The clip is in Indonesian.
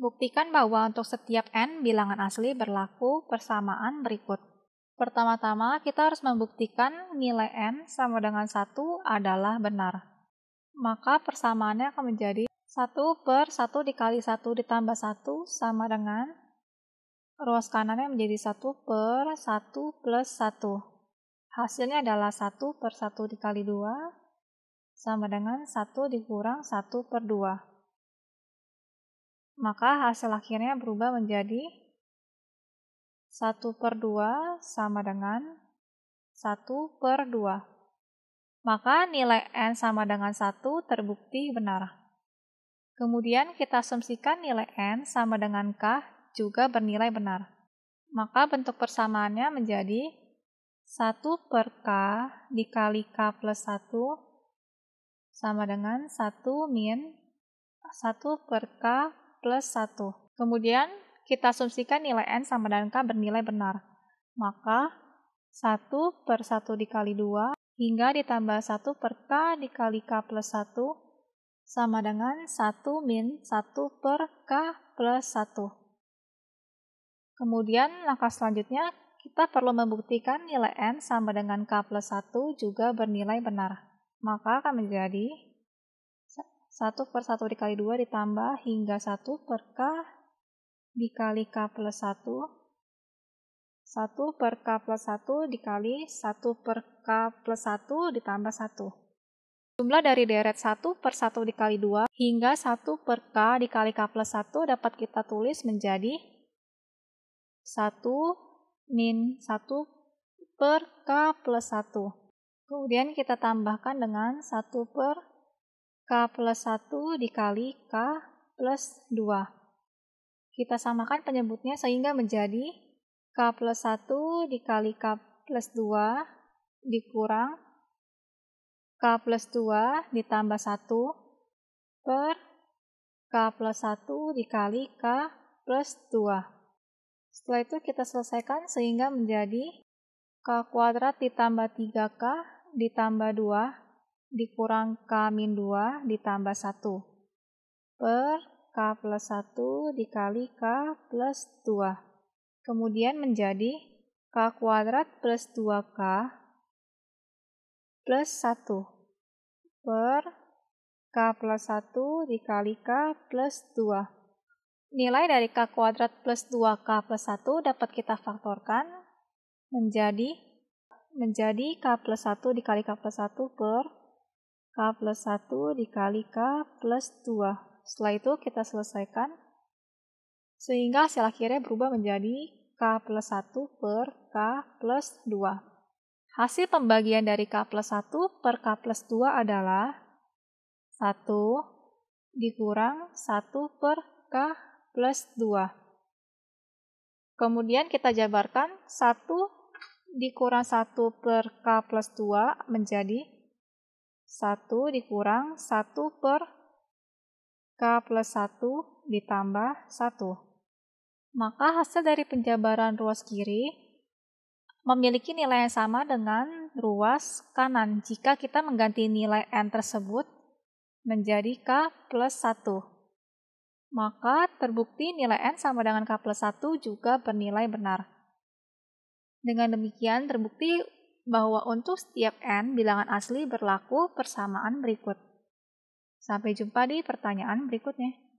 Buktikan bahwa untuk setiap n bilangan asli berlaku persamaan berikut. Pertama-tama, kita harus membuktikan nilai n sama dengan 1 adalah benar. Maka persamaannya akan menjadi 1 per 1 dikali 1 ditambah 1 sama dengan ruas kanannya menjadi 1 per 1 plus 1. Hasilnya adalah 1 per 1 dikali 2 sama dengan 1 dikurang 1 per 2 maka hasil akhirnya berubah menjadi 1 per 2 sama dengan 1 per 2. Maka nilai N sama dengan 1 terbukti benar. Kemudian kita asumsikan nilai N sama dengan K juga bernilai benar. Maka bentuk persamaannya menjadi 1 per K dikali K plus 1 sama dengan 1 min 1 per K plus 1. Kemudian kita asumsikan nilai N sama dengan K bernilai benar. Maka 1 per 1 dikali 2 hingga ditambah 1 per K dikali K plus 1 sama dengan 1 min 1 per K plus 1. Kemudian langkah selanjutnya kita perlu membuktikan nilai N sama dengan K plus 1 juga bernilai benar. Maka akan menjadi 1 per 1 dikali 2 ditambah hingga 1 per K dikali K plus 1. 1 per K plus 1 dikali 1 per K plus 1 ditambah 1. Jumlah dari deret 1 per 1 dikali 2 hingga 1 per K dikali K plus 1 dapat kita tulis menjadi 1 min 1 per K plus 1. Kemudian kita tambahkan dengan 1 per K plus 1 dikali K plus 2. Kita samakan penyebutnya sehingga menjadi K plus 1 dikali K plus 2 dikurang K plus 2 ditambah 1 per K plus 1 dikali K plus 2. Setelah itu kita selesaikan sehingga menjadi K kuadrat ditambah 3K ditambah 2 dikurang K min 2 ditambah 1 per K plus 1 dikali K plus 2. Kemudian menjadi K kuadrat plus 2K plus 1 per K plus 1 dikali K plus 2. Nilai dari K kuadrat plus 2K plus 1 dapat kita faktorkan menjadi menjadi K plus 1 dikali K plus 1 per K plus 1 dikali K plus 2. Setelah itu kita selesaikan. Sehingga hasil akhirnya berubah menjadi K plus 1 per K plus 2. Hasil pembagian dari K plus 1 per K plus 2 adalah 1 dikurang 1 per K plus 2. Kemudian kita jabarkan 1 dikurang 1 per K plus 2 menjadi 1 dikurang 1 per K plus 1 ditambah 1. Maka hasil dari penjabaran ruas kiri memiliki nilai yang sama dengan ruas kanan jika kita mengganti nilai N tersebut menjadi K plus 1. Maka terbukti nilai N sama dengan K plus 1 juga bernilai benar. Dengan demikian terbukti bahwa untuk setiap n bilangan asli berlaku persamaan berikut. Sampai jumpa di pertanyaan berikutnya.